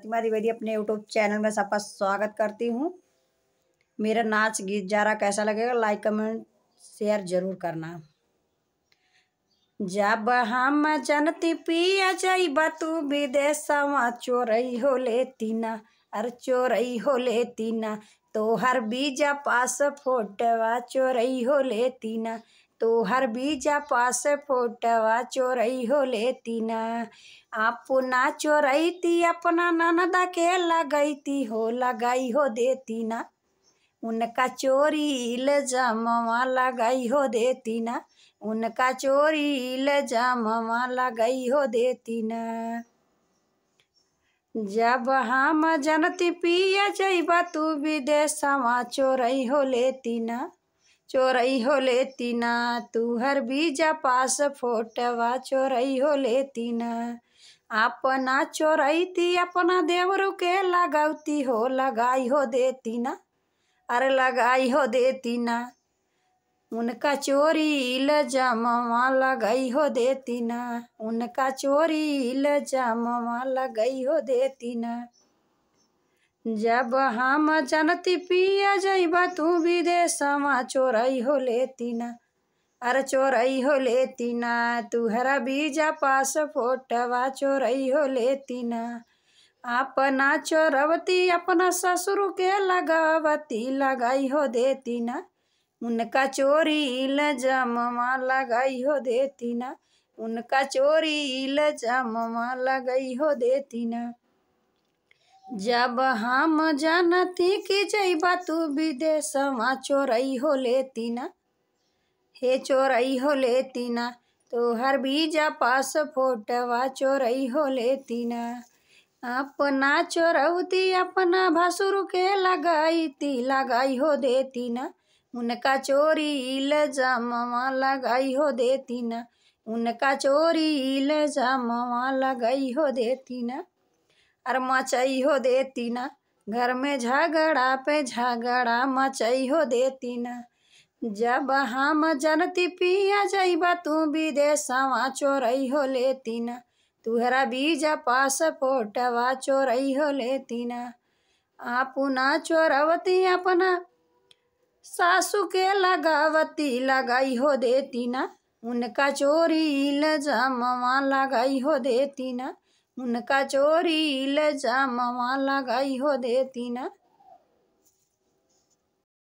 प्रतिमा द्विवेदी अपने YouTube channel में सबका स्वागत करती हूँ मेरा नाच गीत जा रहा कैसा लगेगा लाइक कमेंट शेयर जरूर करना जब हम जनती पिया जाइबा तू विदेशवा चोरई हो लेती ना अर चोरई हो लेती ना तोहर बीजा पास फोटवा चोरई हो लेती ना तो हर बीजा पास फोटवा चोरई हो लेती ना आप ना चोरई थी अपना ननदा के लगाई थी हो लगाई हो देती ना उनका चोरी इल्जामवा लगाई हो देती ना उनका चोरी इल्जामवा लगाई हो देती ना जब हम जनती पिया जैबा तू विदेश चोरई हो लेती ना चोरई हो लेती ना तू हर बीजा पास फोटवा चोरई हो लेती ना अपना चोरई थी अपना देवरु के लगाती हो लगाई हो देती ना अरे लगाई हो देती ना उनका चोरी जमा लगाई हो देती ना उनका चोरी जमा लगई हो देती ना जब हम जनती पिया जइबा तू विदेशवा चोरई हो लेती ना अरे चोरई हो लेती ना तुहरा बीजा पासपोर्टवा चोरई हो लेती ना अपना चोरवती अपना ससुर के लगावती लगाई हो देती ना उनका चोरी जमा लगाई हो देती ना उनका चोरी जमा लगाई हो देती ना जब हम जानती कि जैबा तू विदेशवा चोरई हो लेती ना हे चोरई हो लेती ना तोहर बीजा पास फोटवा चोरई हो लेती ना अपना चोरौती अपना भसुर के लगाई ती लगाई हो देती ना उनका चोरी इल्जामवा लगाई हो देती ना उनका चोरी इल्जामवा लगाई हो देती ना और मचई हो देती ना घर में झगड़ा पे झगड़ा मचई हो देती ना जब हम जनती पिया जाइबा तू विदेशवा चोरई हो लेती ना तुहरा बीजा पासपोर्टवा चोरई हो लेती ना अपना चोरवती अपना सासू के लगावती लगाई हो देती ना उनका चोरी इल्जामवा लगाई हो देती ना उनका चोरी इल्जाम लगाई हो देती ना